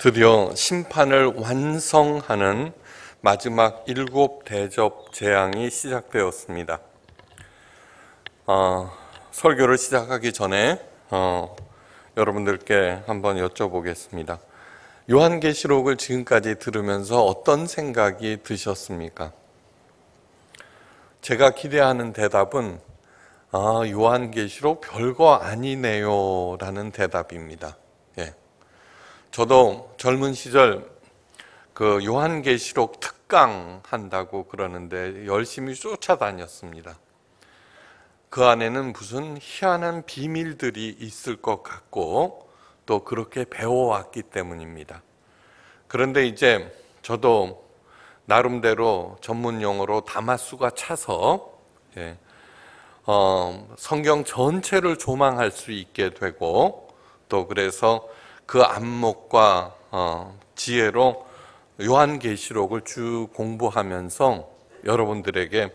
드디어 심판을 완성하는 마지막 일곱 대접 재앙이 시작되었습니다. 어, 설교를 시작하기 전에 어, 여러분들께 한번 여쭤보겠습니다. 요한계시록을 지금까지 들으면서 어떤 생각이 드셨습니까? 제가 기대하는 대답은 아, 요한계시록 별거 아니네요 라는 대답입니다. 저도 젊은 시절 그 요한계시록 특강 한다고 그러는데 열심히 쫓아다녔습니다. 그 안에는 무슨 희한한 비밀들이 있을 것 같고 또 그렇게 배워왔기 때문입니다. 그런데 이제 저도 나름대로 전문 용어로 다마수가 차서 예, 어, 성경 전체를 조망할 수 있게 되고 또 그래서 그 안목과 어, 지혜로 요한계시록을 쭉 공부하면서 여러분들에게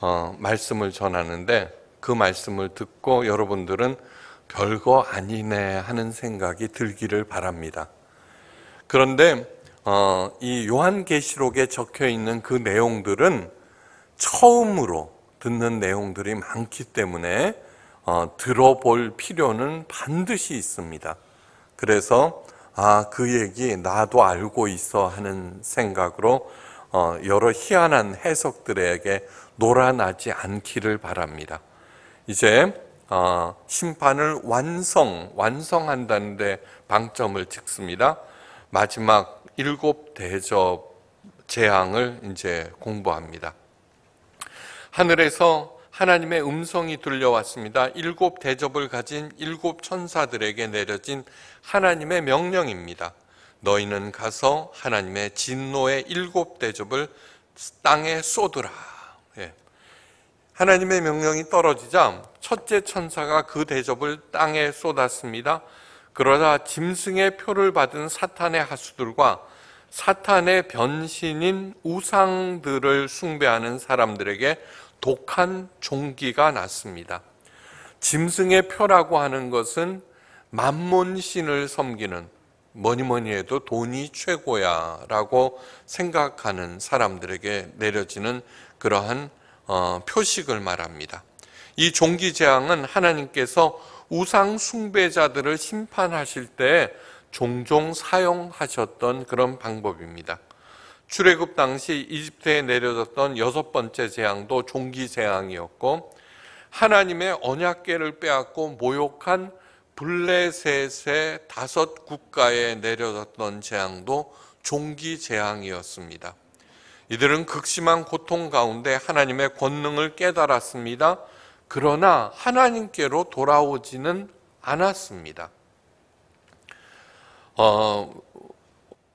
어, 말씀을 전하는데 그 말씀을 듣고 여러분들은 별거 아니네 하는 생각이 들기를 바랍니다. 그런데 어, 이 요한계시록에 적혀 있는 그 내용들은 처음으로 듣는 내용들이 많기 때문에 어, 들어볼 필요는 반드시 있습니다. 그래서 아, 그 얘기 나도 알고 있어 하는 생각으로 어, 여러 희한한 해석들에게 놀아나지 않기를 바랍니다. 이제 어, 심판을 완성, 완성한다는데 방점을 찍습니다. 마지막 일곱 대접 재앙을 이제 공부합니다. 하늘에서 하나님의 음성이 들려왔습니다. 일곱 대접을 가진 일곱 천사들에게 내려진 하나님의 명령입니다. 너희는 가서 하나님의 진노의 일곱 대접을 땅에 쏟으라. 예. 하나님의 명령이 떨어지자 첫째 천사가 그 대접을 땅에 쏟았습니다. 그러자 짐승의 표를 받은 사탄의 하수들과 사탄의 변신인 우상들을 숭배하는 사람들에게 독한 종기가 났습니다. 짐승의 표라고 하는 것은 만몬신을 섬기는 뭐니 뭐니 해도 돈이 최고야 라고 생각하는 사람들에게 내려지는 그러한 어, 표식을 말합니다. 이 종기재앙은 하나님께서 우상 숭배자들을 심판하실 때 종종 사용하셨던 그런 방법입니다. 출애굽 당시 이집트에 내려졌던 여섯 번째 재앙도 종기 재앙이었고 하나님의 언약궤를 빼앗고 모욕한 블레셋의 다섯 국가에 내려졌던 재앙도 종기 재앙이었습니다. 이들은 극심한 고통 가운데 하나님의 권능을 깨달았습니다. 그러나 하나님께로 돌아오지는 않았습니다. 어,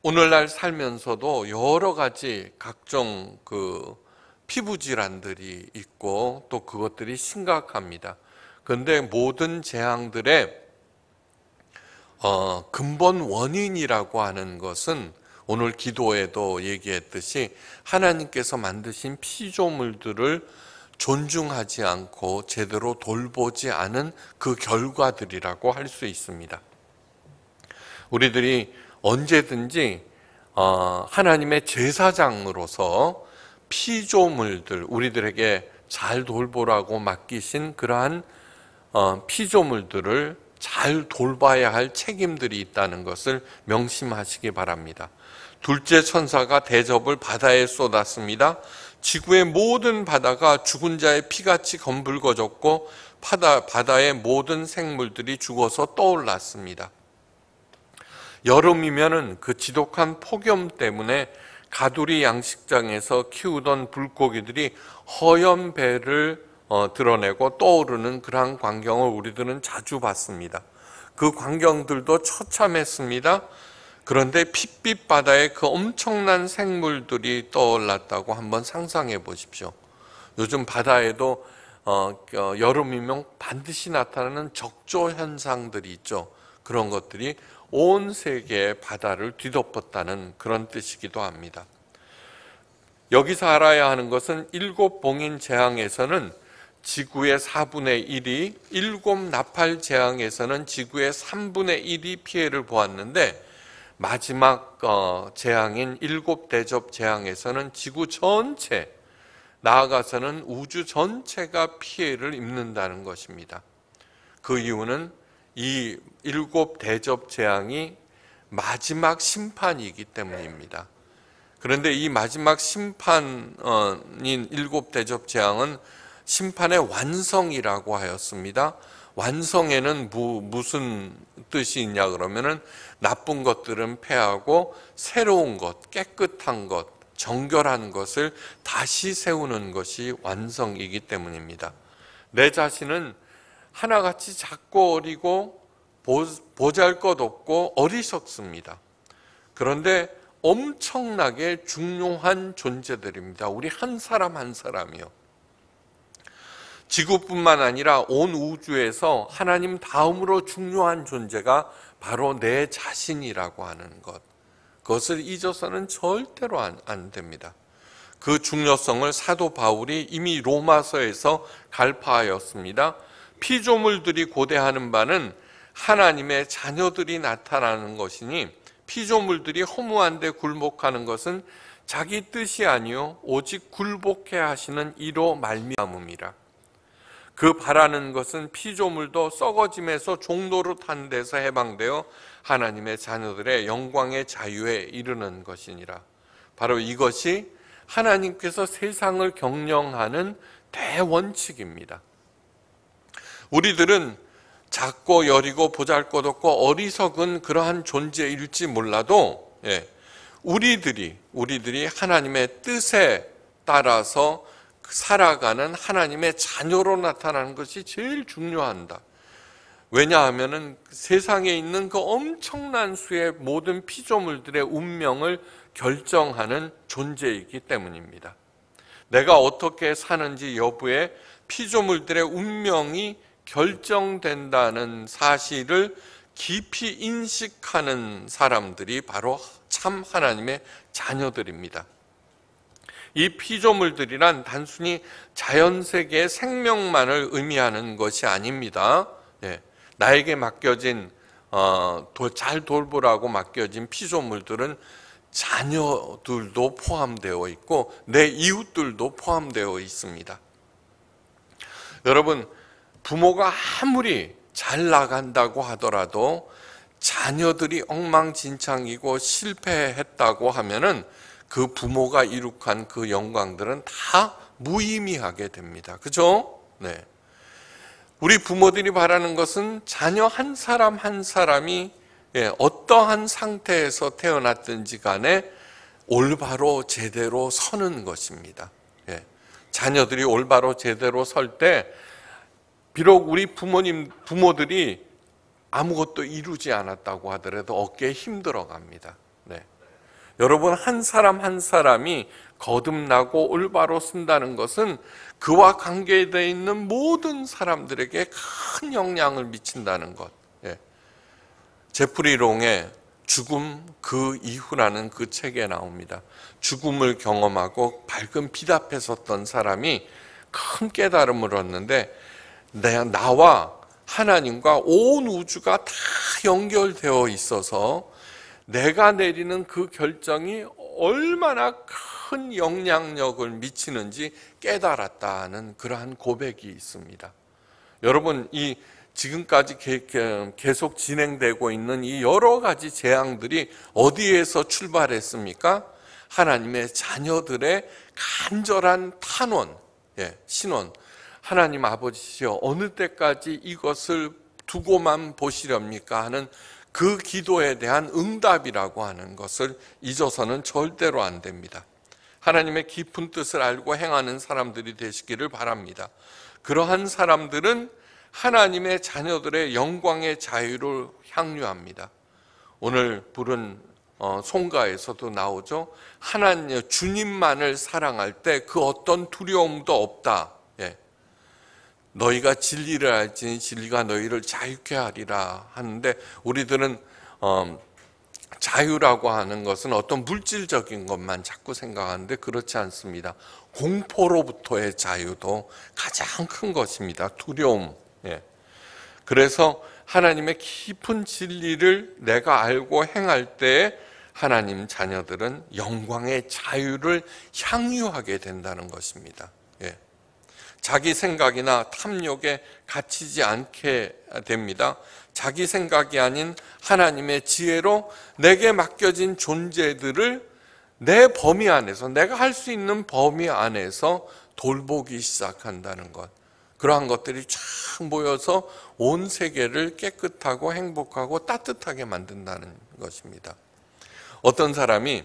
오늘날 살면서도 여러 가지 각종 그 피부 질환들이 있고 또 그것들이 심각합니다. 그런데 모든 재앙들의 어, 근본 원인이라고 하는 것은 오늘 기도에도 얘기했듯이 하나님께서 만드신 피조물들을 존중하지 않고 제대로 돌보지 않은 그 결과들이라고 할 수 있습니다. 우리들이 언제든지 어, 하나님의 제사장으로서 피조물들 우리들에게 잘 돌보라고 맡기신 그러한 어, 피조물들을 잘 돌봐야 할 책임들이 있다는 것을 명심하시기 바랍니다. 둘째 천사가 대접을 바다에 쏟았습니다. 지구의 모든 바다가 죽은 자의 피같이 검붉어졌고 바다, 바다의 모든 생물들이 죽어서 떠올랐습니다. 여름이면그 지독한 폭염 때문에 가두리 양식장에서 키우던 불고기들이 허연 배를 어, 드러내고 떠오르는 그러한 광경을 우리들은 자주 봤습니다. 그 광경들도 처참했습니다. 그런데 핏빛 바다에 그 엄청난 생물들이 떠올랐다고 한번 상상해 보십시오. 요즘 바다에도 어, 어 여름이면 반드시 나타나는 적조 현상들이 있죠. 그런 것들이 온 세계의 바다를 뒤덮었다는 그런 뜻이기도 합니다. 여기서 알아야 하는 것은 일곱 봉인 재앙에서는 지구의 4분의 1이 일곱 나팔 재앙에서는 지구의 3분의 1이 피해를 보았는데 마지막 어, 재앙인 일곱 대접 재앙에서는 지구 전체 나아가서는 우주 전체가 피해를 입는다는 것입니다. 그 이유는 이 일곱 대접 재앙이 마지막 심판이기 때문입니다. 그런데 이 마지막 심판인 일곱 대접 재앙은 심판의 완성이라고 하였습니다. 완성에는 무, 무슨 뜻이 있냐 그러면은 나쁜 것들은 패하고 새로운 것, 깨끗한 것, 정결한 것을 다시 세우는 것이 완성이기 때문입니다. 내 자신은 하나같이 작고 어리고 보잘 것 없고 어리석습니다. 그런데 엄청나게 중요한 존재들입니다. 우리 한 사람 한 사람이요. 지구뿐만 아니라 온 우주에서 하나님 다음으로 중요한 존재가 바로 내 자신이라고 하는 것. 그것을 잊어서는 절대로 안, 안 됩니다. 그 중요성을 사도 바울이 이미 로마서에서 갈파하였습니다. 피조물들이 고대하는 바는 하나님의 자녀들이 나타나는 것이니 피조물들이 허무한데 굴복하는 것은 자기 뜻이 아니요 오직 굴복해 하시는 이로 말미암음이라. 그 바라는 것은 피조물도 썩어짐에서 종로로탄 데서 해방되어 하나님의 자녀들의 영광의 자유에 이르는 것이니라. 바로 이것이 하나님께서 세상을 경영하는 대원칙입니다. 우리들은 작고 여리고 보잘것없고 어리석은 그러한 존재일지 몰라도 예, 우리들이 우리들이 하나님의 뜻에 따라서 그 살아가는 하나님의 자녀로 나타나는 것이 제일 중요한다. 왜냐하면 세상에 있는 그 엄청난 수의 모든 피조물들의 운명을 결정하는 존재이기 때문입니다. 내가 어떻게 사는지 여부에 피조물들의 운명이 결정된다는 사실을 깊이 인식하는 사람들이 바로 참 하나님의 자녀들입니다. 이 피조물들이란 단순히 자연 세계의 생명만을 의미하는 것이 아닙니다. 예, 나에게 맡겨진 어, 도, 잘 돌보라고 맡겨진 피조물들은 자녀들도 포함되어 있고 내 이웃들도 포함되어 있습니다. 여러분 부모가 아무리 잘 나간다고 하더라도 자녀들이 엉망진창이고 실패했다고 하면은 그 부모가 이룩한 그 영광들은 다 무의미하게 됩니다. 그죠? 네. 우리 부모들이 바라는 것은 자녀 한 사람 한 사람이 예, 어떠한 상태에서 태어났든지 간에 올바로 제대로 서는 것입니다. 예. 자녀들이 올바로 제대로 설 때 비록 우리 부모님 부모들이 아무것도 이루지 않았다고 하더라도 어깨에 힘들어 갑니다. 여러분 한 사람 한 사람이 거듭나고 올바로 쓴다는 것은 그와 관계되어 있는 모든 사람들에게 큰 영향을 미친다는 것. 예. 제프리 롱의 죽음 그 이후라는 그 책에 나옵니다. 죽음을 경험하고 밝은 빛 앞에 섰던 사람이 큰 깨달음을 얻는데 나와 하나님과 온 우주가 다 연결되어 있어서 내가 내리는 그 결정이 얼마나 큰 영향력을 미치는지 깨달았다는 그러한 고백이 있습니다. 여러분, 이 지금까지 계속 진행되고 있는 이 여러 가지 재앙들이 어디에서 출발했습니까? 하나님의 자녀들의 간절한 탄원, 예, 신원. 하나님 아버지시여, 어느 때까지 이것을 두고만 보시렵니까? 하는 그 기도에 대한 응답이라고 하는 것을 잊어서는 절대로 안 됩니다. 하나님의 깊은 뜻을 알고 행하는 사람들이 되시기를 바랍니다. 그러한 사람들은 하나님의 자녀들의 영광의 자유를 향유합니다. 오늘 부른 어, 송가에서도 나오죠. 하나님 주님만을 사랑할 때 그 어떤 두려움도 없다. 너희가 진리를 알지니 진리가 너희를 자유케 하리라 하는데 우리들은 어, 자유라고 하는 것은 어떤 물질적인 것만 자꾸 생각하는데 그렇지 않습니다. 공포로부터의 자유도 가장 큰 것입니다. 두려움. 예. 그래서 하나님의 깊은 진리를 내가 알고 행할 때 하나님 자녀들은 영광의 자유를 향유하게 된다는 것입니다. 예. 자기 생각이나 탐욕에 갇히지 않게 됩니다. 자기 생각이 아닌 하나님의 지혜로 내게 맡겨진 존재들을 내 범위 안에서 내가 할 수 있는 범위 안에서 돌보기 시작한다는 것. 그러한 것들이 쫙 모여서 온 세계를 깨끗하고 행복하고 따뜻하게 만든다는 것입니다. 어떤 사람이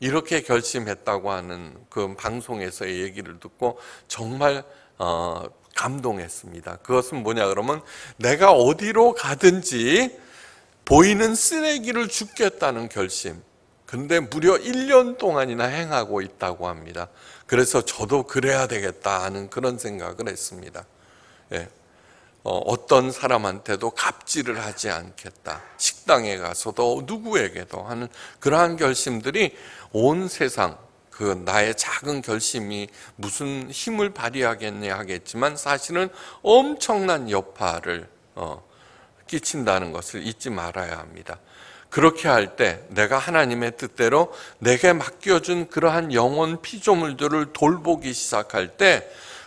이렇게 결심했다고 하는 그 방송에서의 얘기를 듣고 정말 어, 감동했습니다. 그것은 뭐냐 그러면 내가 어디로 가든지 보이는 쓰레기를 죽겠다는 결심. 근데 무려 1년 동안이나 행하고 있다고 합니다. 그래서 저도 그래야 되겠다 하는 그런 생각을 했습니다. 예. 어, 어떤 사람한테도 갑질을 하지 않겠다. 식당에 가서도 누구에게도 하는 그러한 결심들이 온 세상 그 나의 작은 결심이 무슨 힘을 발휘하겠냐 하겠지만 사실은 엄청난 여파를 어, 끼친다는 것을 잊지 말아야 합니다. 그렇게 할 때 내가 하나님의 뜻대로 내게 맡겨준 그러한 영혼 피조물들을 돌보기 시작할 때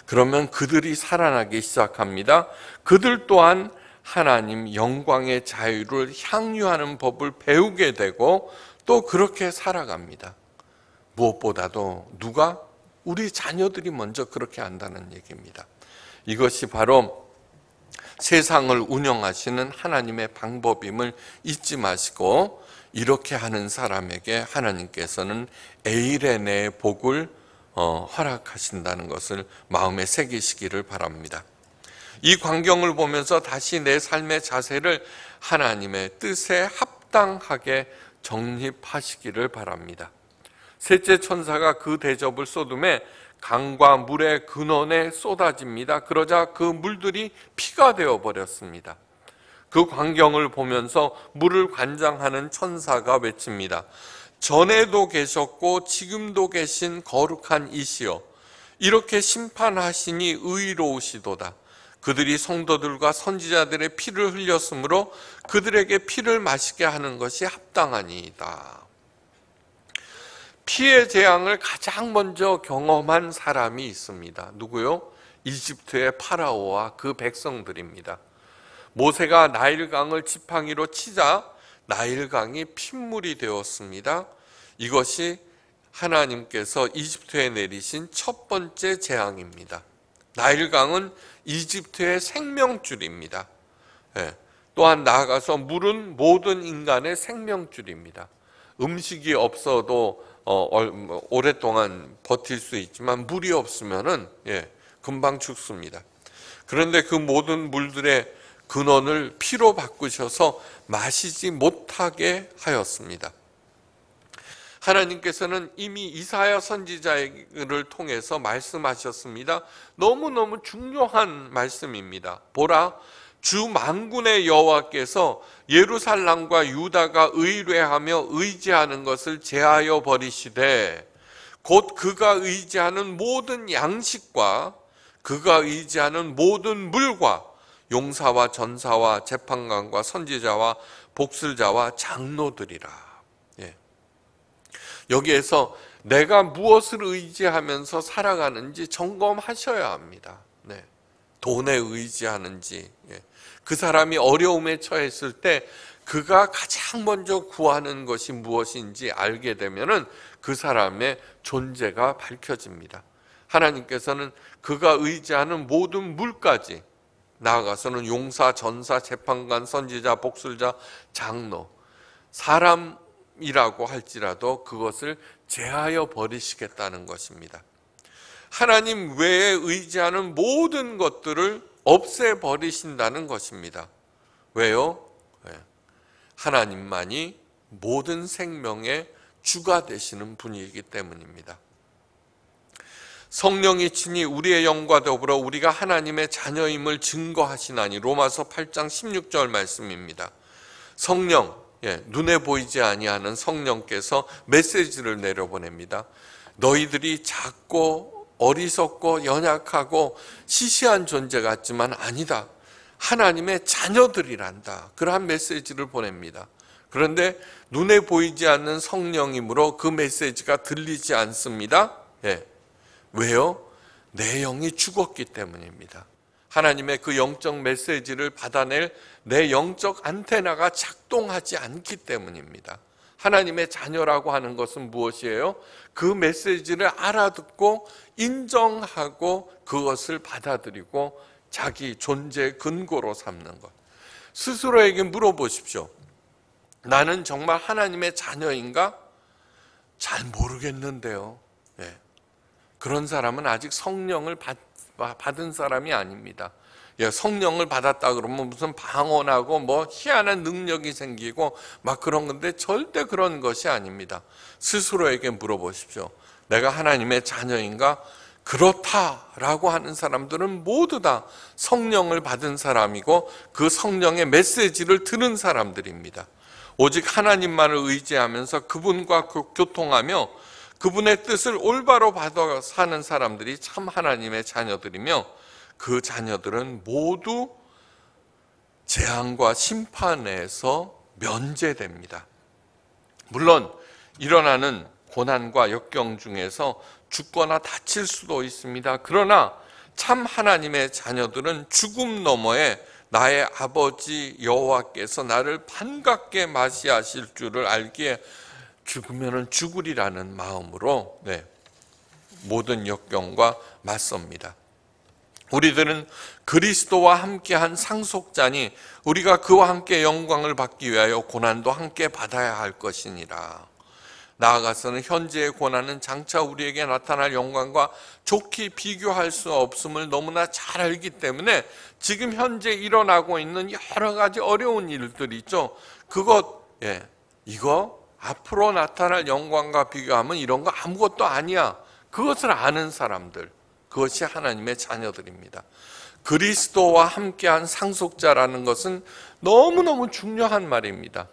그러면 그들이 살아나기 시작합니다. 그들 또한 하나님 영광의 자유를 향유하는 법을 배우게 되고 또 그렇게 살아갑니다. 무엇보다도 누가? 우리 자녀들이 먼저 그렇게 한다는 얘기입니다. 이것이 바로 세상을 운영하시는 하나님의 방법임을 잊지 마시고 이렇게 하는 사람에게 하나님께서는 에이레네의 복을 허락하신다는 어, 것을 마음에 새기시기를 바랍니다. 이 광경을 보면서 다시 내 삶의 자세를 하나님의 뜻에 합당하게 정립하시기를 바랍니다. 셋째 천사가 그 대접을 쏟음에 강과 물의 근원에 쏟아집니다. 그러자 그 물들이 피가 되어 버렸습니다. 그 광경을 보면서 물을 관장하는 천사가 외칩니다. 전에도 계셨고 지금도 계신 거룩한 이시여 이렇게 심판하시니 의로우시도다. 그들이 성도들과 선지자들의 피를 흘렸으므로 그들에게 피를 마시게 하는 것이 합당하니이다. 피의 재앙을 가장 먼저 경험한 사람이 있습니다. 누구요? 이집트의 파라오와 그 백성들입니다. 모세가 나일강을 지팡이로 치자 나일강이 핏물이 되었습니다. 이것이 하나님께서 이집트에 내리신 첫 번째 재앙입니다. 나일강은 이집트의 생명줄입니다. 예, 또한 나아가서 물은 모든 인간의 생명줄입니다. 음식이 없어도 어, 오랫동안 버틸 수 있지만 물이 없으면 예, 금방 죽습니다. 그런데 그 모든 물들의 근원을 피로 바꾸셔서 마시지 못하게 하였습니다. 하나님께서는 이미 이사야 선지자를 통해서 말씀하셨습니다. 너무너무 중요한 말씀입니다. 보라 주 만군의 여호와께서 예루살렘과 유다가 의뢰하며 의지하는 것을 제하여 버리시되 곧 그가 의지하는 모든 양식과 그가 의지하는 모든 물과 용사와 전사와 재판관과 선지자와 복술자와 장로들이라. 예. 여기에서 내가 무엇을 의지하면서 살아가는지 점검하셔야 합니다. 네. 돈에 의지하는지, 예. 그 사람이 어려움에 처했을 때 그가 가장 먼저 구하는 것이 무엇인지 알게 되면그 사람의 존재가 밝혀집니다. 하나님께서는 그가 의지하는 모든 물까지 나아가서는 용사, 전사, 재판관, 선지자, 복술자, 장로, 사람이라고 할지라도 그것을 제하여 버리시겠다는 것입니다. 하나님 외에 의지하는 모든 것들을 없애버리신다는 것입니다. 왜요? 예. 하나님만이 모든 생명의 주가 되시는 분이기 때문입니다. 성령이 친히 우리의 영과 더불어 우리가 하나님의 자녀임을 증거하시나니 로마서 8장 16절 말씀입니다. 성령, 예, 눈에 보이지 아니하는 성령께서 메시지를 내려보냅니다. 너희들이 작고 어리석고 연약하고 시시한 존재 같지만 아니다. 하나님의 자녀들이란다. 그러한 메시지를 보냅니다. 그런데 눈에 보이지 않는 성령이므로 그 메시지가 들리지 않습니다. 예. 왜요? 내 영이 죽었기 때문입니다. 하나님의 그 영적 메시지를 받아낼 내 영적 안테나가 작동하지 않기 때문입니다. 하나님의 자녀라고 하는 것은 무엇이에요? 그 메시지를 알아듣고 인정하고 그것을 받아들이고 자기 존재 근거로 삼는 것. 스스로에게 물어보십시오. 나는 정말 하나님의 자녀인가? 잘 모르겠는데요. 예. 그런 사람은 아직 성령을 받, 받은 사람이 아닙니다. 예, 성령을 받았다 그러면 무슨 방언하고 뭐 희한한 능력이 생기고 막 그런 건데 절대 그런 것이 아닙니다. 스스로에게 물어보십시오. 내가 하나님의 자녀인가? 그렇다라고 하는 사람들은 모두 다 성령을 받은 사람이고 그 성령의 메시지를 들은 사람들입니다. 오직 하나님만을 의지하면서 그분과 그 교통하며 그분의 뜻을 올바로 받아 사는 사람들이 참 하나님의 자녀들이며 그 자녀들은 모두 재앙과 심판에서 면제됩니다. 물론 일어나는 고난과 역경 중에서 죽거나 다칠 수도 있습니다. 그러나 참 하나님의 자녀들은 죽음 너머에 나의 아버지 여호와께서 나를 반갑게 맞이하실 줄을 알기에 죽으면 죽으리라는 마음으로 네, 모든 역경과 맞섭니다. 우리들은 그리스도와 함께한 상속자니 우리가 그와 함께 영광을 받기 위하여 고난도 함께 받아야 할 것이니라. 나아가서는 현재의 고난은 장차 우리에게 나타날 영광과 좋게 비교할 수 없음을 너무나 잘 알기 때문에 지금 현재 일어나고 있는 여러 가지 어려운 일들 있죠. 그것, 예, 이거 앞으로 나타날 영광과 비교하면 이런 거 아무것도 아니야. 그것을 아는 사람들. 그것이 하나님의 자녀들입니다. 그리스도와 함께한 상속자라는 것은 너무너무 중요한 말입니다.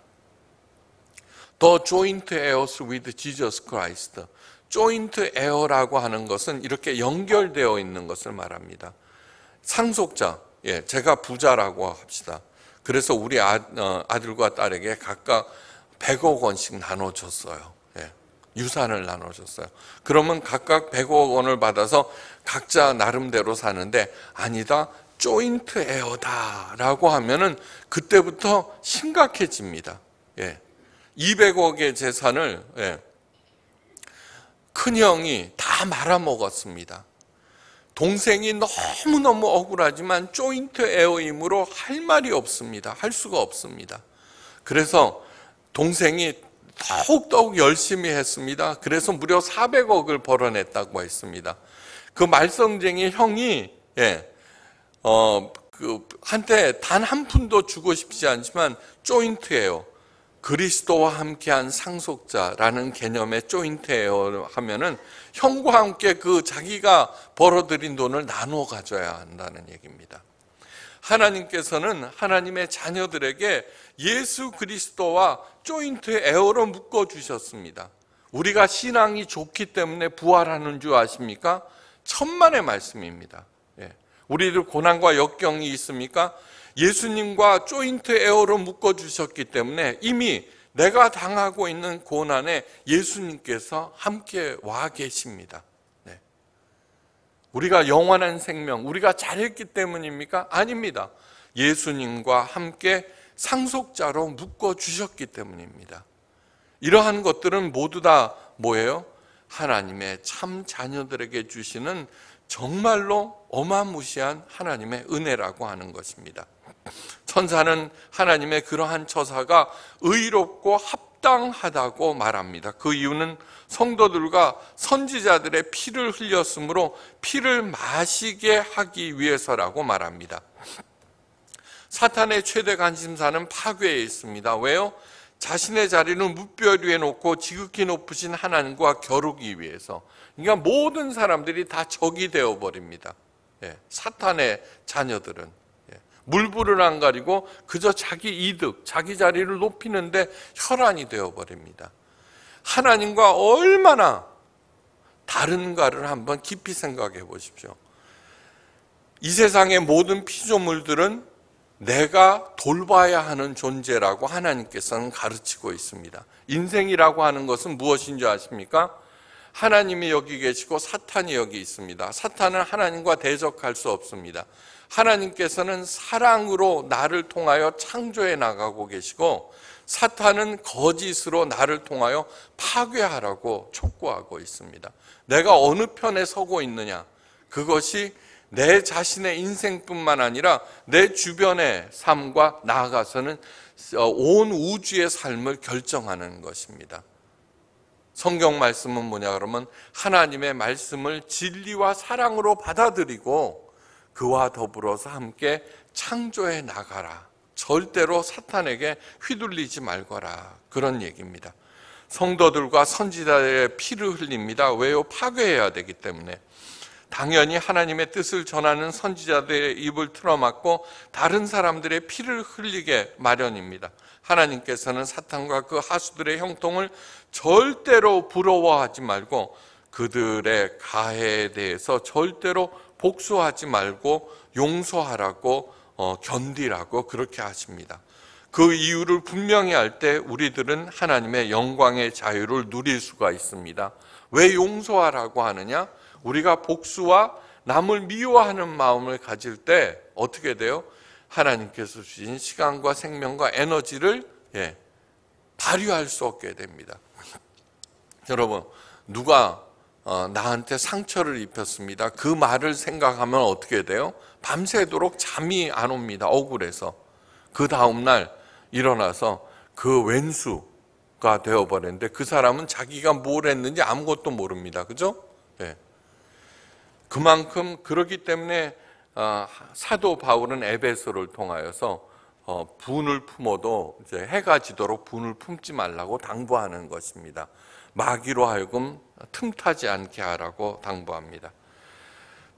더 joint heirs with Jesus Christ. joint heir라고 하는 것은 이렇게 연결되어 있는 것을 말합니다. 상속자, 예, 제가 부자라고 합시다. 그래서 우리 아, 어, 아들과 딸에게 각각 100억 원씩 나눠줬어요. 예. 유산을 나눠줬어요. 그러면 각각 100억 원을 받아서 각자 나름대로 사는데 아니다. 조인트 에어다라고 하면은 그때부터 심각해집니다. 예. 200억의 재산을 예. 큰 형이 다 말아먹었습니다. 동생이 너무너무 억울하지만 조인트 에어이므로 할 말이 없습니다. 할 수가 없습니다. 그래서 동생이 더욱더욱 열심히 했습니다. 그래서 무려 400억을 벌어냈다고 했습니다. 그 말썽쟁이 형이, 예, 어, 그, 한때 단한 푼도 주고 싶지 않지만 조인트예요. 그리스도와 함께한 상속자라는 개념의 조인트예요 하면은 형과 함께 그 자기가 벌어들인 돈을 나눠 가져야 한다는 얘기입니다. 하나님께서는 하나님의 자녀들에게 예수 그리스도와 조인트 에어로 묶어 주셨습니다. 우리가 신앙이 좋기 때문에 부활하는 줄 아십니까? 천만의 말씀입니다. 예. 우리들 고난과 역경이 있습니까? 예수님과 조인트 에어로 묶어 주셨기 때문에 이미 내가 당하고 있는 고난에 예수님께서 함께 와 계십니다. 네. 우리가 영원한 생명, 우리가 잘했기 때문입니까? 아닙니다. 예수님과 함께 상속자로 묶어 주셨기 때문입니다. 이러한 것들은 모두 다 뭐예요? 하나님의 참 자녀들에게 주시는 정말로 어마무시한 하나님의 은혜라고 하는 것입니다. 천사는 하나님의 그러한 처사가 의롭고 합당하다고 말합니다. 그 이유는 성도들과 선지자들의 피를 흘렸으므로 피를 마시게 하기 위해서라고 말합니다. 사탄의 최대 관심사는 파괴에 있습니다. 왜요? 자신의 자리는 무별 위에 놓고 지극히 높으신 하나님과 겨루기 위해서. 그러니까 모든 사람들이 다 적이 되어버립니다. 예, 사탄의 자녀들은. 예, 물불을 안 가리고 그저 자기 이득, 자기 자리를 높이는데 혈안이 되어버립니다. 하나님과 얼마나 다른가를 한번 깊이 생각해 보십시오. 이 세상의 모든 피조물들은 내가 돌봐야 하는 존재라고 하나님께서는 가르치고 있습니다. 인생이라고 하는 것은 무엇인 줄 아십니까? 하나님이 여기 계시고 사탄이 여기 있습니다. 사탄은 하나님과 대적할 수 없습니다. 하나님께서는 사랑으로 나를 통하여 창조해 나가고 계시고 사탄은 거짓으로 나를 통하여 파괴하라고 촉구하고 있습니다. 내가 어느 편에 서고 있느냐? 그것이 내 자신의 인생뿐만 아니라 내 주변의 삶과 나아가서는 어, 온 우주의 삶을 결정하는 것입니다. 성경 말씀은 뭐냐 그러면 하나님의 말씀을 진리와 사랑으로 받아들이고 그와 더불어서 함께 창조해 나가라. 절대로 사탄에게 휘둘리지 말거라. 그런 얘기입니다. 성도들과 선지자의 피를 흘립니다. 왜요? 파괴해야 되기 때문에. 당연히 하나님의 뜻을 전하는 선지자들의 입을 틀어막고 다른 사람들의 피를 흘리게 마련입니다. 하나님께서는 사탄과 그 하수들의 형통을 절대로 부러워하지 말고 그들의 가해에 대해서 절대로 복수하지 말고 용서하라고 어, 견디라고 그렇게 하십니다. 그 이유를 분명히 할 때 우리들은 하나님의 영광의 자유를 누릴 수가 있습니다. 왜 용서하라고 하느냐? 우리가 복수와 남을 미워하는 마음을 가질 때 어떻게 돼요? 하나님께서 주신 시간과 생명과 에너지를 예, 발휘할 수 없게 됩니다. 여러분, 누가 어, 나한테 상처를 입혔습니다. 그 말을 생각하면 어떻게 돼요? 밤새도록 잠이 안 옵니다. 억울해서. 그 다음날 일어나서 그 왼수가 되어버렸는데 그 사람은 자기가 뭘 했는지 아무것도 모릅니다. 그죠? 예. 그만큼 그렇기 때문에 아, 사도 바울은 에베소를 통하여서 어, 분을 품어도 이제 해가 지도록 분을 품지 말라고 당부하는 것입니다. 마귀로 하여금 틈타지 않게 하라고 당부합니다.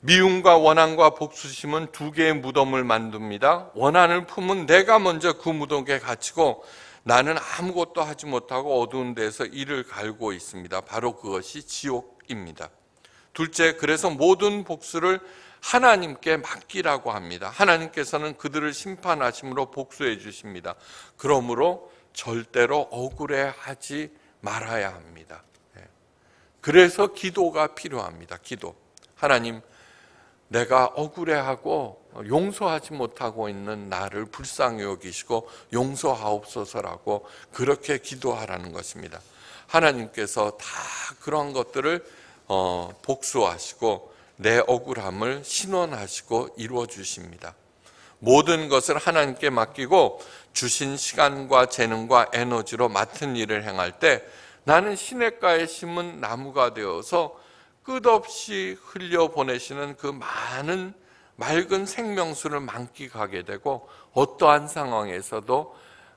미움과 원한과 복수심은 두 개의 무덤을 만듭니다. 원한을 품은 내가 먼저 그 무덤에 갇히고 나는 아무것도 하지 못하고 어두운 데서 이를 갈고 있습니다. 바로 그것이 지옥입니다. 둘째, 그래서 모든 복수를 하나님께 맡기라고 합니다. 하나님께서는 그들을 심판하심으로 복수해 주십니다. 그러므로 절대로 억울해하지 말아야 합니다. 예. 그래서 기도가 필요합니다. 기도. 하나님, 내가 억울해하고 용서하지 못하고 있는 나를 불쌍히 여기시고 용서하옵소서라고 그렇게 기도하라는 것입니다. 하나님께서 다 그런 것들을 어, 복수하시고 내 억울함을 신원하시고 이루어 주십니다. 모든 것을 하나님께 맡기고 주신 시간과 재능과 에너지로 맡은 일을 행할 때 나는 시냇가에 심은 나무가 되어서 끝없이 흘려 보내시는 그 많은 맑은 생명수를 만끽하게 되고 어떠한 상황에서도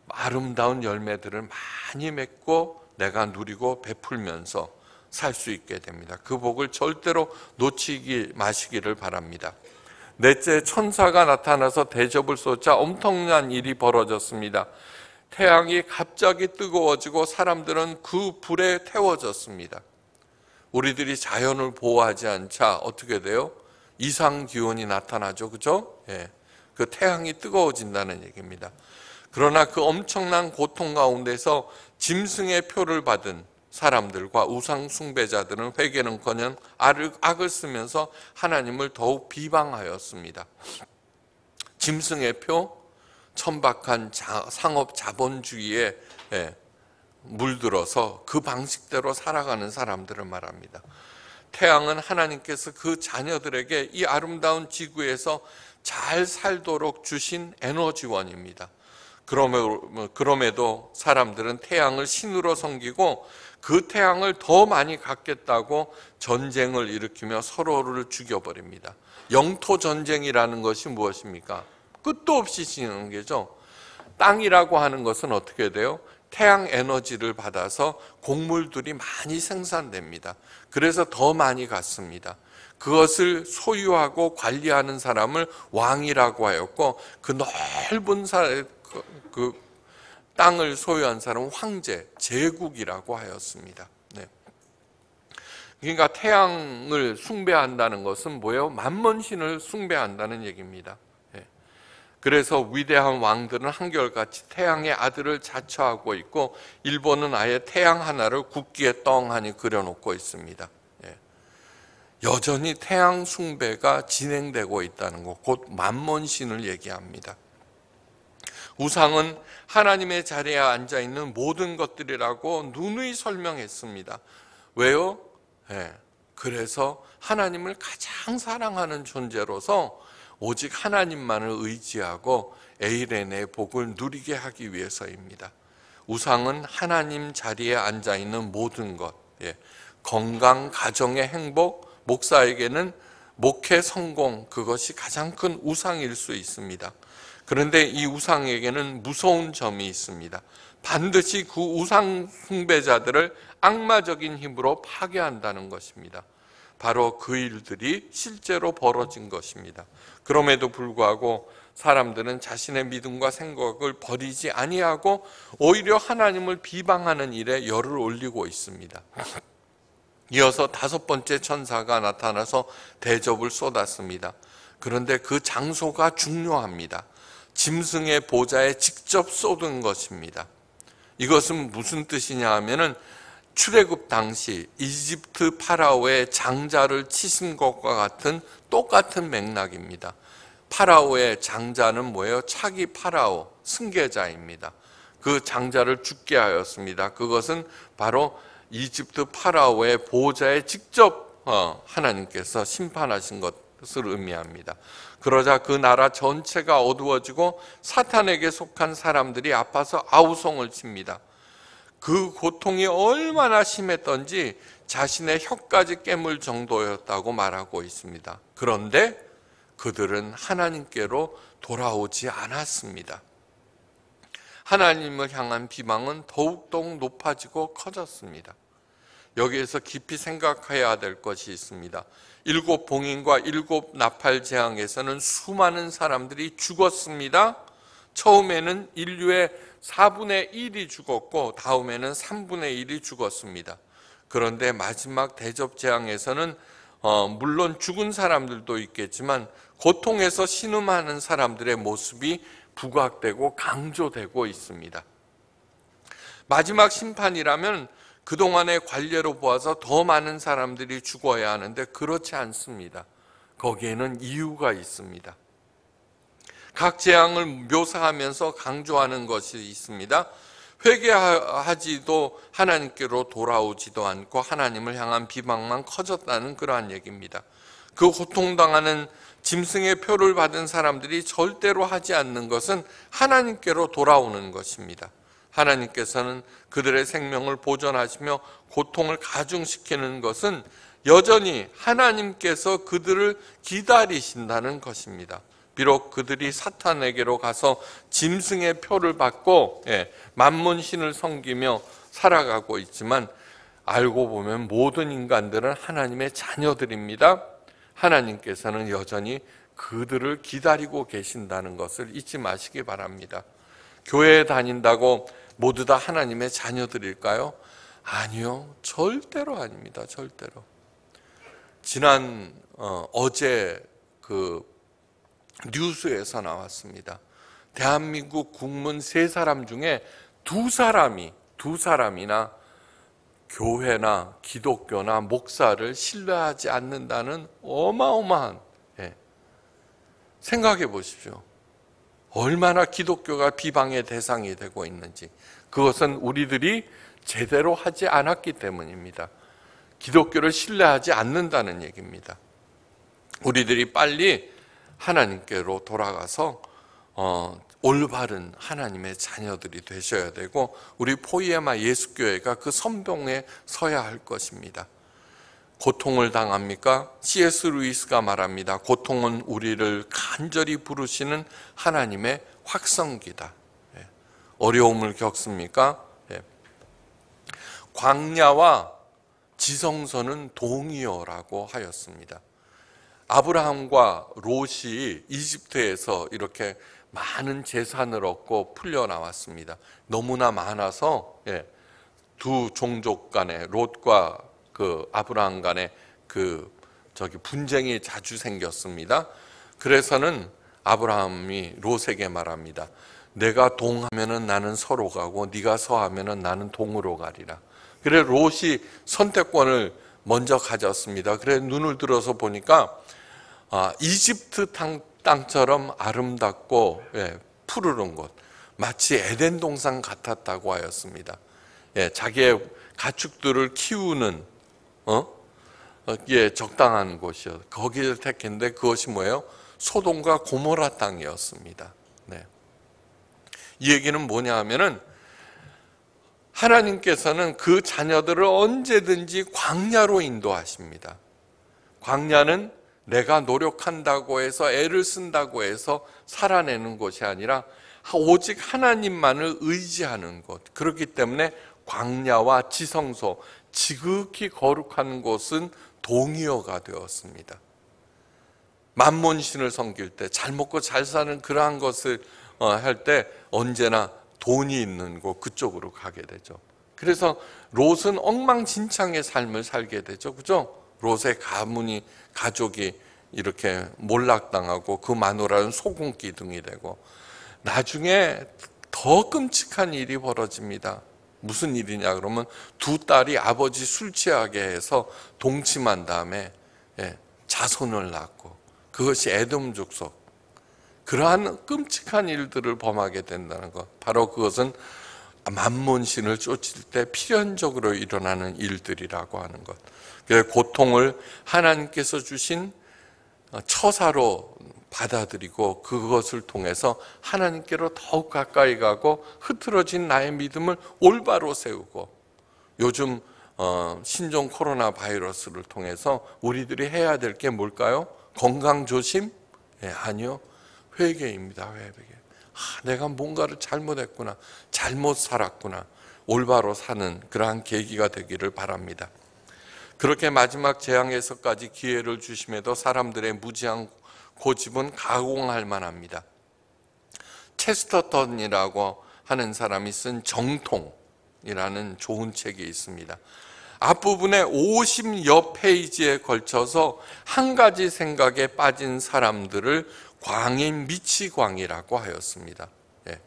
아름다운 열매들을 많이 맺고 내가 누리고 베풀면서 살수 있게 됩니다. 그 복을 절대로 놓치기 마시기를 바랍니다. 넷째 천사가 나타나서 대접을 쏟자 엄청난 일이 벌어졌습니다. 태양이 갑자기 뜨거워지고 사람들은 그 불에 태워졌습니다. 우리들이 자연을 보호하지 않자 어떻게 돼요? 이상 기온이 나타나죠. 그죠? 예. 그 태양이 뜨거워진다는 얘기입니다. 그러나 그 엄청난 고통 가운데서 짐승의 표를 받은 사람들과 우상 숭배자들은 회개는커녕 악을 쓰면서 하나님을 더욱 비방하였습니다. 짐승의 표, 천박한 상업 자본주의에 예, 물들어서 그 방식대로 살아가는 사람들을 말합니다. 태양은 하나님께서 그 자녀들에게 이 아름다운 지구에서 잘 살도록 주신 에너지원입니다. 뭐, 그럼에도 사람들은 태양을 신으로 섬기고 그 태양을 더 많이 갖겠다고 전쟁을 일으키며 서로를 죽여버립니다. 영토 전쟁이라는 것이 무엇입니까? 끝도 없이 지는 게죠. 땅이라고 하는 것은 어떻게 돼요? 태양 에너지를 받아서 곡물들이 많이 생산됩니다. 그래서 더 많이 갔습니다. 그것을 소유하고 관리하는 사람을 왕이라고 하였고 그 넓은 사, 그, 그 땅을 소유한 사람은 황제, 제국이라고 하였습니다. 네. 그러니까 태양을 숭배한다는 것은 뭐예요? 만 m 신을 숭배한다는 얘기입니다. 네. 그래서 위대한 왕들은 한결같이 태양의 아들을 자처하고 있고 일본은 아예 태양 하나를 국기에 떵하니 그려놓고 있습니다. 예. 여전히 태양 숭배가 진행되고 있다는 것, 곧 만몬신을 얘기합니다. 우상은 하나님의 자리에 앉아 있는 모든 것들이라고 누누이 설명했습니다. 왜요? 네. 그래서 하나님을 가장 사랑하는 존재로서 오직 하나님만을 의지하고 에이렌의 복을 누리게 하기 위해서입니다. 우상은 하나님 자리에 앉아 있는 모든 것, 예. 건강, 가정의 행복, 목사에게는 목회 성공, 그것이 가장 큰 우상일 수 있습니다. 그런데 이 우상에게는 무서운 점이 있습니다. 반드시 그 우상 숭배자들을 악마적인 힘으로 파괴한다는 것입니다. 바로 그 일들이 실제로 벌어진 것입니다. 그럼에도 불구하고 사람들은 자신의 믿음과 생각을 버리지 아니하고 오히려 하나님을 비방하는 일에 열을 올리고 있습니다. 이어서 다섯 번째 천사가 나타나서 대접을 쏟았습니다. 그런데 그 장소가 중요합니다. 짐승의 보좌에 직접 쏟은 것입니다. 이것은 무슨 뜻이냐 하면은 출애굽 당시 이집트 파라오의 장자를 치신 것과 같은 똑같은 맥락입니다. 파라오의 장자는 뭐예요? 차기 파라오 승계자입니다. 그 장자를 죽게 하였습니다. 그것은 바로 이집트 파라오의 보좌에 직접 어, 하나님께서 심판하신 것 것을 의미합니다. 그러자 그 나라 전체가 어두워지고 사탄에게 속한 사람들이 아파서 아우성을 칩니다. 그 고통이 얼마나 심했던지 자신의 혀까지 깨물 정도였다고 말하고 있습니다. 그런데 그들은 하나님께로 돌아오지 않았습니다. 하나님을 향한 비방은 더욱더욱 높아지고 커졌습니다. 여기에서 깊이 생각해야 될 것이 있습니다. 일곱 봉인과 일곱 나팔 재앙에서는 수많은 사람들이 죽었습니다. 처음에는 인류의 4분의 1이 죽었고 다음에는 3분의 1이 죽었습니다. 그런데 마지막 대접 재앙에서는 어, 물론 죽은 사람들도 있겠지만 고통에서 신음하는 사람들의 모습이 부각되고 강조되고 있습니다. 마지막 심판이라면 그동안의 관례로 보아서 더 많은 사람들이 죽어야 하는데 그렇지 않습니다. 거기에는 이유가 있습니다. 각 재앙을 묘사하면서 강조하는 것이 있습니다. 회개하지도 하나님께로 돌아오지도 않고 하나님을 향한 비방만 커졌다는 그러한 얘기입니다. 그 고통당하는 짐승의 표를 받은 사람들이 절대로 하지 않는 것은 하나님께로 돌아오는 것입니다. 하나님께서는 그들의 생명을 보존하시며 고통을 가중시키는 것은 여전히 하나님께서 그들을 기다리신다는 것입니다. 비록 그들이 사탄에게로 가서 짐승의 표를 받고 예, 만문신을 섬기며 살아가고 있지만 알고 보면 모든 인간들은 하나님의 자녀들입니다. 하나님께서는 여전히 그들을 기다리고 계신다는 것을 잊지 마시기 바랍니다. 교회에 다닌다고 모두 다 하나님의 자녀들일까요? 아니요. 절대로 아닙니다. 절대로. 지난 어, 제그 뉴스에서 나왔습니다. 대한민국 국문 세 사람 중에 두 사람이 두 사람이나 교회나 기독교나 목사를 신뢰하지 않는다는 어마어마한 예. 생각해 보십시오. 얼마나 기독교가 비방의 대상이 되고 있는지 그것은 우리들이 제대로 하지 않았기 때문입니다. 기독교를 신뢰하지 않는다는 얘기입니다. 우리들이 빨리 하나님께로 돌아가서 어, 올바른 하나님의 자녀들이 되셔야 되고 우리 포이에마 예수교회가 그 선봉에 서야 할 것입니다. 고통을 당합니까? C.S. 루이스가 말합니다. 고통은 우리를 간절히 부르시는 하나님의 확성기다. 예. 어려움을 겪습니까? 예. 광야와 지성선은 동이어라고 하였습니다. 아브라함과 롯이 이집트에서 이렇게 많은 재산을 얻고 풀려 나왔습니다. 너무나 많아서 예. 두 종족 간에 롯과 그 아브라함 간에 그 저기 분쟁이 자주 생겼습니다. 그래서는 아브라함이 롯에게 말합니다. 내가 동하면은 나는 서로 가고 네가 서하면은 나는 동으로 가리라. 그래 롯이 선택권을 먼저 가졌습니다. 그래 눈을 들어서 보니까 아, 이집트 땅, 처럼 아름답고 예, 푸르른 곳 마치 에덴 동산 같았다고 하였습니다. 예, 자기의 가축들을 키우는 어? 어, 예, 적당한 곳이었 거기를 택했는데 그것이 뭐예요? 소돔과 고모라 땅이었습니다. 네. 이 얘기는 뭐냐 하면은 하나님께서는 그 자녀들을 언제든지 광야로 인도하십니다. 광야는 내가 노력한다고 해서 애를 쓴다고 해서 살아내는 것이 아니라 오직 하나님만을 의지하는 것. 그렇기 때문에 광야와 지성소, 지극히 거룩한 곳은 동의어가 되었습니다. 만몬신을 섬길 때, 잘 먹고 잘 사는 그러한 것을 어, 할때 언제나 돈이 있는 곳 그쪽으로 가게 되죠. 그래서 롯은 엉망진창의 삶을 살게 되죠. 그죠? 롯의 가문이 가족이 이렇게 몰락당하고 그 마누라는 소금 기둥이 되고 나중에 더 끔찍한 일이 벌어집니다. 무슨 일이냐 그러면 두 딸이 아버지 술 취하게 해서 동침한 다음에 예, 자손을 낳고 그것이 애돔 족속 그러한 끔찍한 일들을 범하게 된다는 것 바로 그것은 만몬신을 쫓을 때 필연적으로 일어나는 일들이라고 하는 것. 고통을 하나님께서 주신 어, 처사로 받아들이고 그것을 통해서 하나님께로 더욱 가까이 가고 흐트러진 나의 믿음을 올바로 세우고 요즘 어, 신종 코로나 바이러스를 통해서 우리들이 해야 될 게 뭘까요? 건강 조심? 네, 아니요. 회개입니다. 회개. 아, 내가 뭔가를 잘못했구나. 잘못 살았구나. 올바로 사는 그러한 계기가 되기를 바랍니다. 그렇게 마지막 재앙에서까지 기회를 주심에도 사람들의 무지한 고집은 그 가공할 만합니다. 체스터턴이라고 하는 사람이 쓴 정통이라는 좋은 책이 있습니다. 앞부분에 50여 페이지에 걸쳐서 한 가지 생각에 빠진 사람들을 광인 미치광이라고 하였습니다. 예.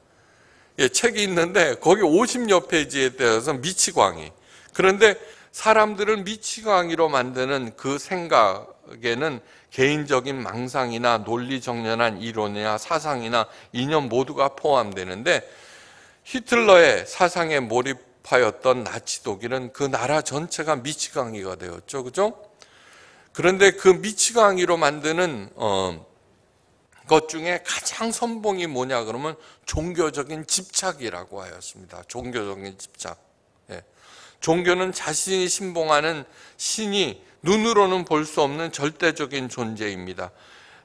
예, 책이 있는데 거기 50여 페이지에 대해서 미치광이. 그런데 사람들을 미치광이로 만드는 그 생각에는 개인적인 망상이나 논리 정연한 이론이나 사상이나 이념 모두가 포함되는데 히틀러의 사상에 몰입하였던 나치 독일은 그 나라 전체가 미치광이가 되었죠. 그죠? 그런데 그 미치광이로 만드는 어, 것 중에 가장 선봉이 뭐냐 그러면 종교적인 집착이라고 하였습니다. 종교적인 집착. 종교는 자신이 신봉하는 신이 눈으로는 볼 수 없는 절대적인 존재입니다.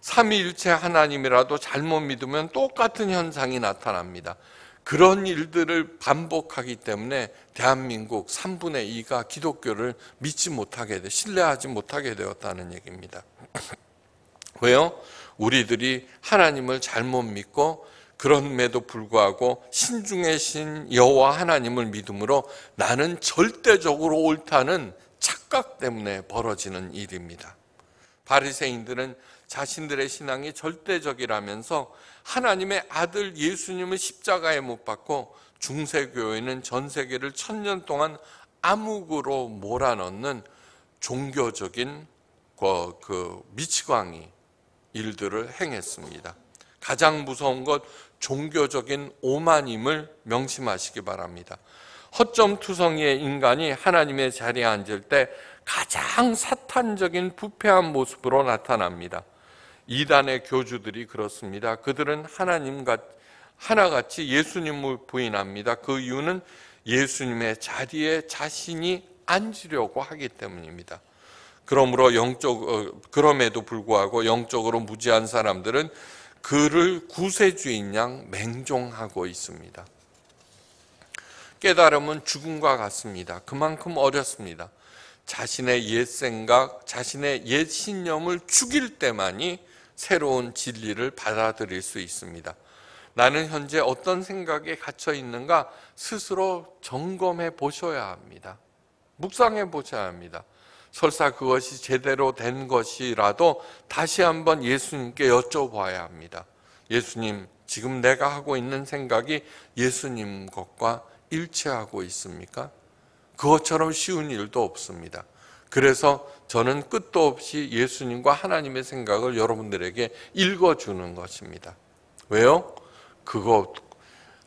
삼위일체 하나님이라도 잘못 믿으면 똑같은 현상이 나타납니다. 그런 일들을 반복하기 때문에 대한민국 3분의 2가 기독교를 믿지 못하게 돼, 신뢰하지 못하게 되었다는 얘기입니다. 왜요? 우리들이 하나님을 잘못 믿고 그럼에도 불구하고 신중의 신 여호와 하나님을 믿음으로 나는 절대적으로 옳다는 착각 때문에 벌어지는 일입니다. 바리새인들은 자신들의 신앙이 절대적이라면서 하나님의 아들 예수님을 십자가에 못 박고 중세교회는 전 세계를 천년 동안 암흑으로 몰아넣는 종교적인 그 미치광이 일들을 행했습니다. 가장 무서운 것 종교적인 오만임을 명심하시기 바랍니다. 허점투성이의 인간이 하나님의 자리에 앉을 때 가장 사탄적인 부패한 모습으로 나타납니다. 이단의 교주들이 그렇습니다. 그들은 하나님과 하나같이 예수님을 부인합니다. 그 이유는 예수님의 자리에 자신이 앉으려고 하기 때문입니다. 그러므로 영적 어, 그럼에도 불구하고 영적으로 무지한 사람들은 그를 구세주인 양 맹종하고 있습니다. 깨달음은 죽음과 같습니다. 그만큼 어렵습니다. 자신의 옛 생각, 자신의 옛 신념을 죽일 때만이 새로운 진리를 받아들일 수 있습니다. 나는 현재 어떤 생각에 갇혀 있는가 스스로 점검해 보셔야 합니다. 묵상해 보셔야 합니다. 설사 그것이 제대로 된 것이라도 다시 한번 예수님께 여쭤봐야 합니다. 예수님, 지금 내가 하고 있는 생각이 예수님 것과 일치하고 있습니까? 그것처럼 쉬운 일도 없습니다. 그래서 저는 끝도 없이 예수님과 하나님의 생각을 여러분들에게 읽어주는 것입니다. 왜요? 그것,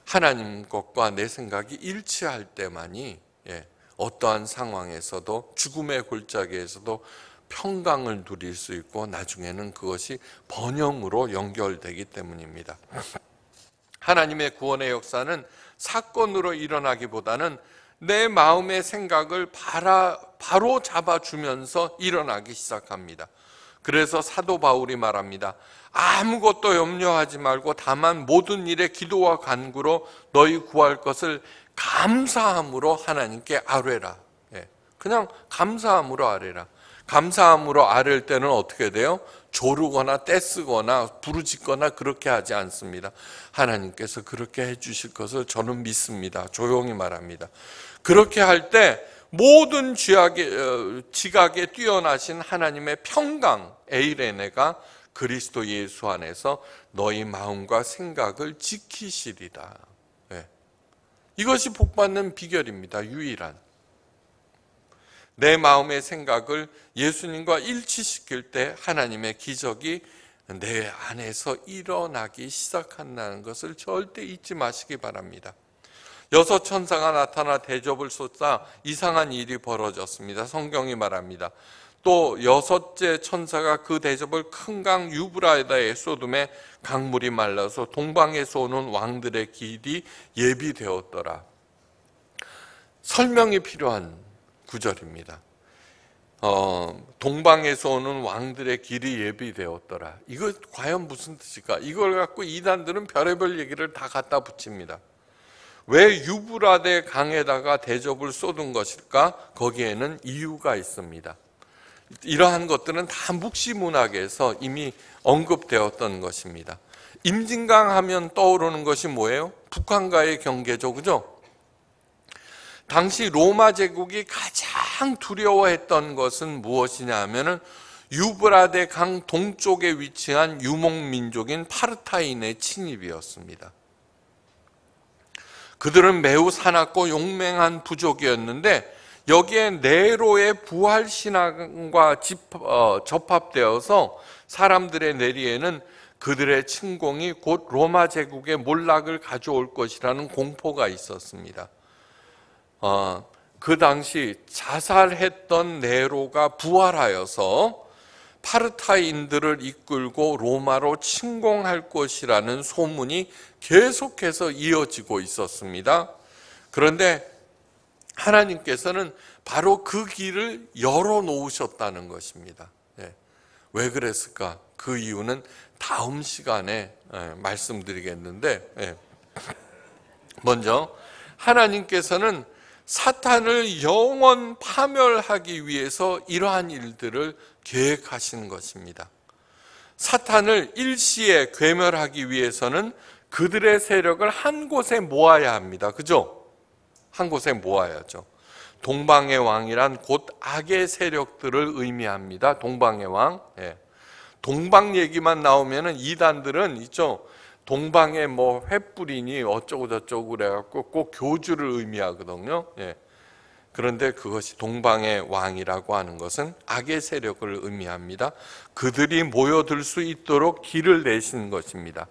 하나님 것과 내 생각이 일치할 때만이, 예, 어떠한 상황에서도 죽음의 골짜기에서도 평강을 누릴 수 있고 나중에는 그것이 번영으로 연결되기 때문입니다. 하나님의 구원의 역사는 사건으로 일어나기보다는 내 마음의 생각을 바로 잡아주면서 일어나기 시작합니다. 그래서 사도 바울이 말합니다. 아무것도 염려하지 말고 다만 모든 일에 기도와 간구로 너희 구할 것을 감사함으로 하나님께 아뢰라. 예. 그냥 감사함으로 아뢰라. 감사함으로 아를 때는 어떻게 돼요? 조르거나 떼쓰거나 부르짖거나 그렇게 하지 않습니다. 하나님께서 그렇게 해주실 것을 저는 믿습니다. 조용히 말합니다. 그렇게 할 때 모든 쥐약에, 어, 지각에 뛰어나신 하나님의 평강 에이레네가 그리스도 예수 안에서 너희 마음과 생각을 지키시리라. 이것이 복받는 비결입니다. 유일한. 내 마음의 생각을 예수님과 일치시킬 때 하나님의 기적이 내 안에서 일어나기 시작한다는 것을 절대 잊지 마시기 바랍니다. 여섯 천사가 나타나 대접을 쏟자 이상한 일이 벌어졌습니다. 성경이 말합니다. 또 여섯째 천사가 그 대접을 큰 강유브라에다의 소돔에 강물이 말라서 동방에서 오는 왕들의 길이 예비되었더라. 설명이 필요한 구절입니다. 어, 동방에서 오는 왕들의 길이 예비되었더라. 이거 과연 무슨 뜻일까? 이걸 갖고 이단들은 별의별 얘기를 다 갖다 붙입니다. 왜 유브라데 강에다가 대접을 쏟은 것일까? 거기에는 이유가 있습니다. 이러한 것들은 다 묵시 문학에서 이미 언급되었던 것입니다. 임진강 하면 떠오르는 것이 뭐예요? 북한과의 경계죠, 그죠? 당시 로마 제국이 가장 두려워했던 것은 무엇이냐 하면은 유브라데 강 동쪽에 위치한 유목 민족인 파르타인의 침입이었습니다. 그들은 매우 사납고 용맹한 부족이었는데 여기에 네로의 부활 신앙과 어, 접합되어서 사람들의 내리에는 그들의 침공이 곧 로마 제국의 몰락을 가져올 것이라는 공포가 있었습니다. 어, 그 당시 자살했던 네로가 부활하여서 파르타인들을 이끌고 로마로 침공할 것이라는 소문이 계속해서 이어지고 있었습니다. 그런데 하나님께서는 바로 그 길을 열어놓으셨다는 것입니다. 예. 왜 그랬을까? 그 이유는 다음 시간에 예, 말씀드리겠는데, 예. 먼저, 하나님께서는 사탄을 영원 파멸하기 위해서 이러한 일들을 계획하신 것입니다. 사탄을 일시에 괴멸하기 위해서는 그들의 세력을 한 곳에 모아야 합니다. 그죠? 한 곳에 모아야죠. 동방의 왕이란 곧 악의 세력들을 의미합니다. 동방의 왕. 예. 동방 얘기만 나오면은 이단들은 있죠. 동방의 뭐 횃불이니 어쩌고 저쩌고 그래갖고 꼭 교주를 의미하거든요. 예. 그런데 그것이 동방의 왕이라고 하는 것은 악의 세력을 의미합니다. 그들이 모여들 수 있도록 길을 내신 것입니다.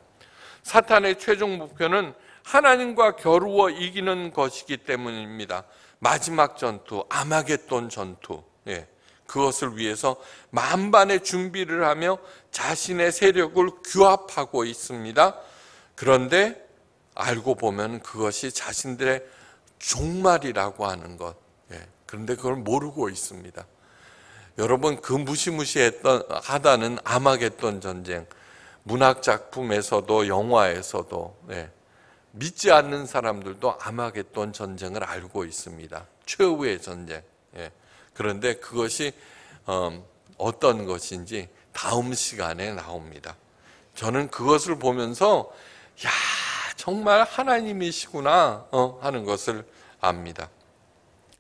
사탄의 최종 목표는 하나님과 겨루어 이기는 것이기 때문입니다. 마지막 전투, 아마겟돈 전투. 예, 그것을 위해서 만반의 준비를 하며 자신의 세력을 규합하고 있습니다. 그런데 알고 보면 그것이 자신들의 종말이라고 하는 것. 예, 그런데 그걸 모르고 있습니다. 여러분 그 무시무시했던 하다는 아마겟돈 전쟁 문학 작품에서도 영화에서도 예, 믿지 않는 사람들도 아마겟돈 전쟁을 알고 있습니다. 최후의 전쟁. 예. 그런데 그것이 음, 어떤 것인지 다음 시간에 나옵니다. 저는 그것을 보면서 야 정말 하나님이시구나 어, 하는 것을 압니다.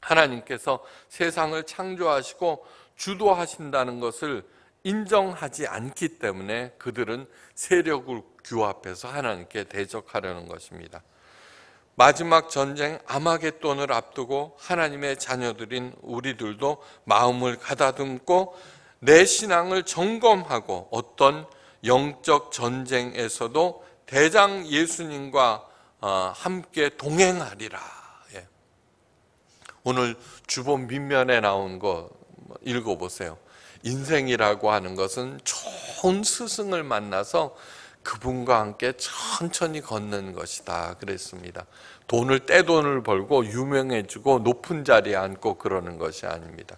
하나님께서 세상을 창조하시고 주도하신다는 것을 인정하지 않기 때문에 그들은 세력을 규합해서 하나님께 대적하려는 것입니다. 마지막 전쟁 아마겟돈을 앞두고 하나님의 자녀들인 우리들도 마음을 가다듬고 내 신앙을 점검하고 어떤 영적 전쟁에서도 대장 예수님과 어, 함께 동행하리라. 예. 오늘 주본 밑면에 나온 거 읽어보세요. 인생이라고 하는 것은 좋은 스승을 만나서 그분과 함께 천천히 걷는 것이다 그랬습니다. 돈을 떼돈을 벌고 유명해지고 높은 자리에 앉고 그러는 것이 아닙니다.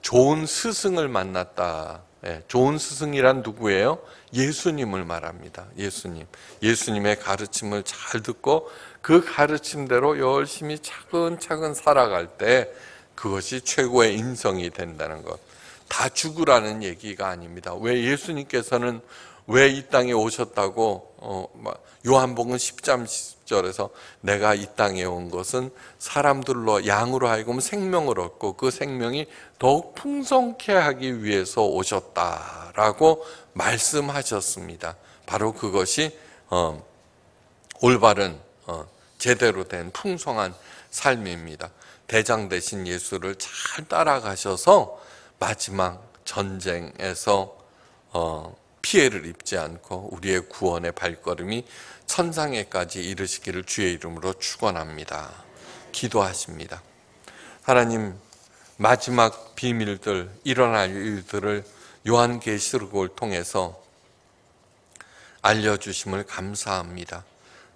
좋은 스승을 만났다. 예, 좋은 스승이란 누구예요? 예수님을 말합니다. 예수님. 예수님의 가르침을 잘 듣고 그 가르침대로 열심히 차근차근 살아갈 때 그것이 최고의 인성이 된다는 것. 다 죽으라는 얘기가 아닙니다. 왜 예수님께서는 왜 이 땅에 오셨다고 어, 요한복음 10장 절에서 내가 이 땅에 온 것은 사람들로 양으로 하여금 생명을 얻고 그 생명이 더욱 풍성케 하기 위해서 오셨다라고 말씀하셨습니다. 바로 그것이 어, 올바른 어, 제대로 된 풍성한 삶입니다. 대장 대신 예수를 잘 따라가셔서 마지막 전쟁에서 어, 피해를 입지 않고 우리의 구원의 발걸음이 천상에까지 이르시기를 주의 이름으로 축원합니다. 기도하십니다. 하나님 마지막 비밀들 일어날 일들을 요한계시록을 통해서 알려 주심을 감사합니다.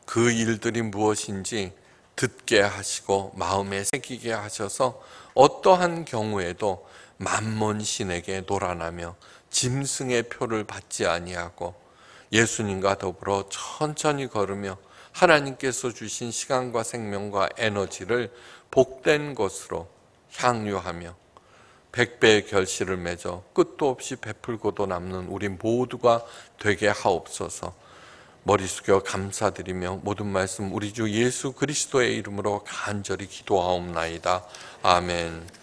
그 일들이 무엇인지 듣게 하시고 마음에 새기게 하셔서 어떠한 경우에도 만몬 신에게 놀아나며 짐승의 표를 받지 아니하고 예수님과 더불어 천천히 걸으며 하나님께서 주신 시간과 생명과 에너지를 복된 것으로 향유하며 백배의 결실을 맺어 끝도 없이 베풀고도 남는 우리 모두가 되게 하옵소서. 머리 숙여 감사드리며 모든 말씀 우리 주 예수 그리스도의 이름으로 간절히 기도하옵나이다. 아멘.